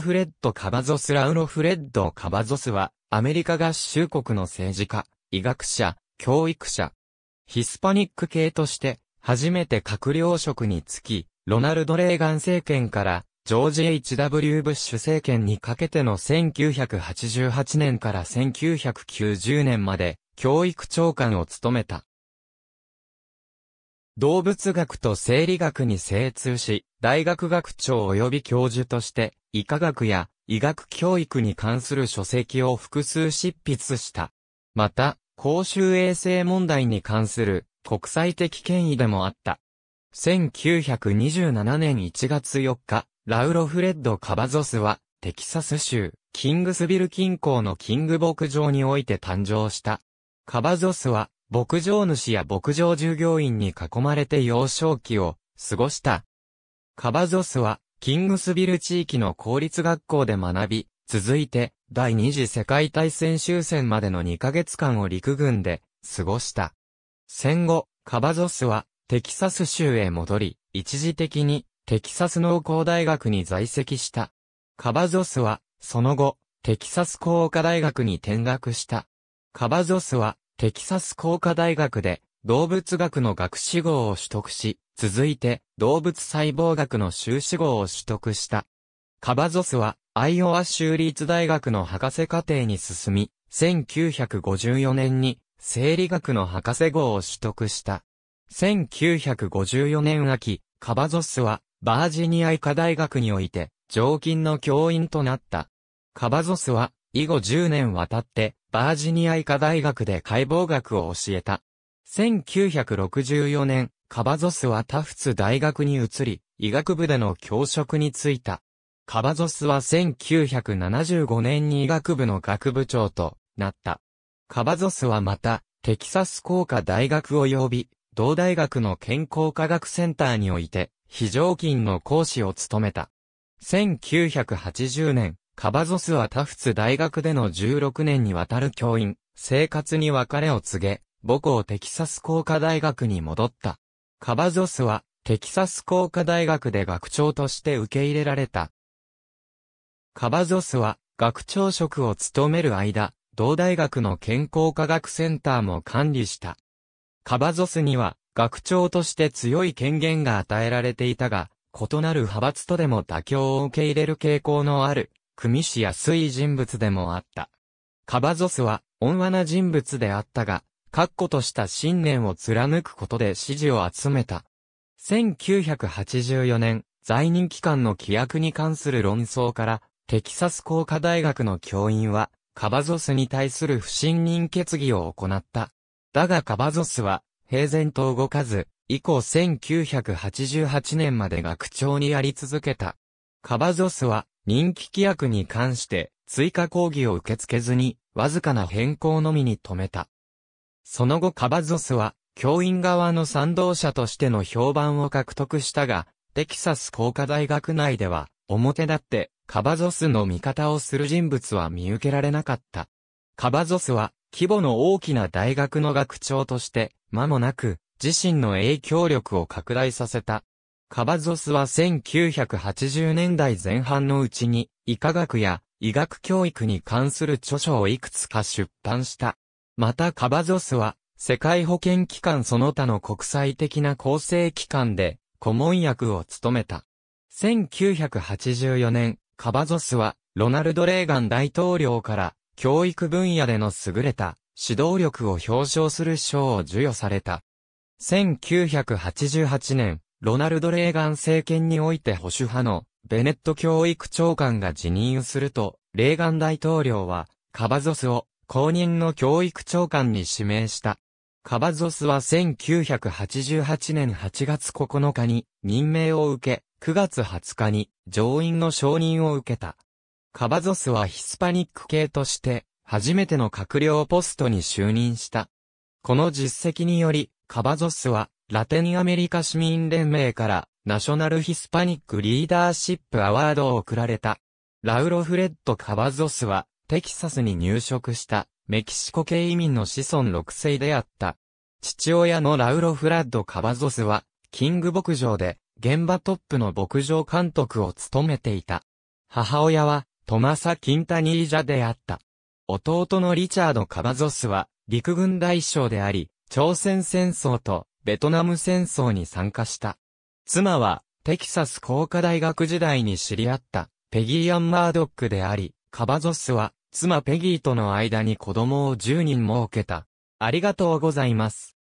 フレッド・カバゾス・ラウロ・フレッド・カバゾスは、アメリカ合衆国の政治家、医学者、教育者。ヒスパニック系として、初めて閣僚職に就き、ロナルド・レーガン政権から、ジョージ・ H.W. ブッシュ政権にかけての1988年から1990年まで、教育長官を務めた。動物学と生理学に精通し、大学学長及び教授として、医科学や医学教育に関する書籍を複数執筆した。また、公衆衛生問題に関する国際的権威でもあった。1927年1月4日、ラウロフレッド・カバゾスは、テキサス州、キングスビル近郊のキング牧場において誕生した。カバゾスは、牧場主や牧場従業員に囲まれて幼少期を過ごした。カバゾスは、キングスビル地域の公立学校で学び、続いて、第二次世界大戦終戦までの2ヶ月間を陸軍で過ごした。戦後、カバゾスはテキサス州へ戻り、一時的にテキサス農工大学に在籍した。カバゾスは、その後、テキサス工科大学に転学した。カバゾスは、テキサス工科大学で動物学の学士号を取得し、続いて動物細胞学の修士号を取得した。カバゾスはアイオワ州立大学の博士課程に進み、1954年に生理学の博士号を取得した。1954年秋、カバゾスはバージニア医科大学において常勤の教員となった。カバゾスは以後10年渡ってバージニア医科大学で解剖学を教えた。1964年、カバゾスはタフツ大学に移り、医学部での教職に就いた。カバゾスは1975年に医学部の学部長となった。カバゾスはまた、テキサス工科大学を呼び、同大学の健康科学センターにおいて、非常勤の講師を務めた。1980年、カバゾスはタフツ大学での16年にわたる教員、生活に別れを告げ、母校テキサス工科大学に戻った。カバゾスは、テキサス工科大学で学長として受け入れられた。カバゾスは、学長職を務める間、同大学の健康科学センターも管理した。カバゾスには、学長として強い権限が与えられていたが、異なる派閥とでも妥協を受け入れる傾向のある、組師やすい人物でもあった。カバゾスは、温和な人物であったが、確固とした信念を貫くことで支持を集めた。1984年、在任期間の規約に関する論争から、テキサス工科大学の教員は、カバゾスに対する不信任決議を行った。だがカバゾスは、平然と動かず、以降1988年まで学長にあり続けた。カバゾスは、任期規約に関して、追加講義を受け付けずに、わずかな変更のみに止めた。その後カバゾスは、教員側の賛同者としての評判を獲得したが、テキサス工科大学内では、表立って、カバゾスの味方をする人物は見受けられなかった。カバゾスは、規模の大きな大学の学長として、間もなく、自身の影響力を拡大させた。カバゾスは1980年代前半のうちに、医科学や医学教育に関する著書をいくつか出版した。またカバゾスは、世界保健機関その他の国際的な構成機関で、顧問役を務めた。1984年、カバゾスは、ロナルド・レーガン大統領から、教育分野での優れた指導力を表彰する賞を授与された。1988年、ロナルド・レーガン政権において保守派のベネット教育長官が辞任すると、レーガン大統領は、カバゾスを公認の教育長官に指名した。カバゾスは1988年8月9日に任命を受け、9月20日に上院の承認を受けた。カバゾスはヒスパニック系として初めての閣僚ポストに就任した。この実績により、カバゾスはラテンアメリカ市民連盟からナショナルヒスパニックリーダーシップアワードを贈られた。ラウロフレッド・カバゾスはテキサスに入植したメキシコ系移民の子孫6世であった。父親のラウロ・フラッド・カバゾスは、キング牧場で現場トップの牧場監督を務めていた。母親はトマサ・キンタニージャであった。弟のリチャード・カバゾスは陸軍大将であり、朝鮮戦争とベトナム戦争に参加した。妻はテキサス工科大学時代に知り合ったペギー・アン・マードックであり、カバゾスは、妻ペギーとの間に子供を10人設けた。ありがとうございます。